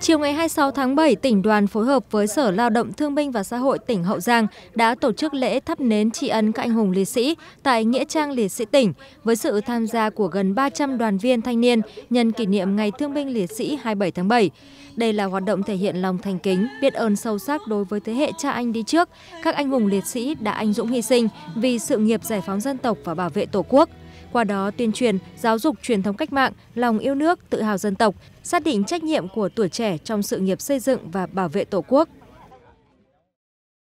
chiều ngày 26 tháng 7, tỉnh đoàn phối hợp với sở lao động thương binh và xã hội tỉnh hậu giang đã tổ chức lễ thắp nến tri ân các anh hùng liệt sĩ tại nghĩa trang liệt sĩ tỉnh với sự tham gia của gần 300 đoàn viên thanh niên nhân kỷ niệm ngày thương binh liệt sĩ 27 tháng 7. đây là hoạt động thể hiện lòng thành kính biết ơn sâu sắc đối với thế hệ cha anh đi trước các anh hùng liệt sĩ đã anh dũng hy sinh vì sự nghiệp giải phóng dân tộc và bảo vệ tổ quốc qua đó tuyên truyền giáo dục truyền thống cách mạng lòng yêu nước tự hào dân tộc xác định trách nhiệm của tuổi trẻ trong sự nghiệp xây dựng và bảo vệ tổ quốc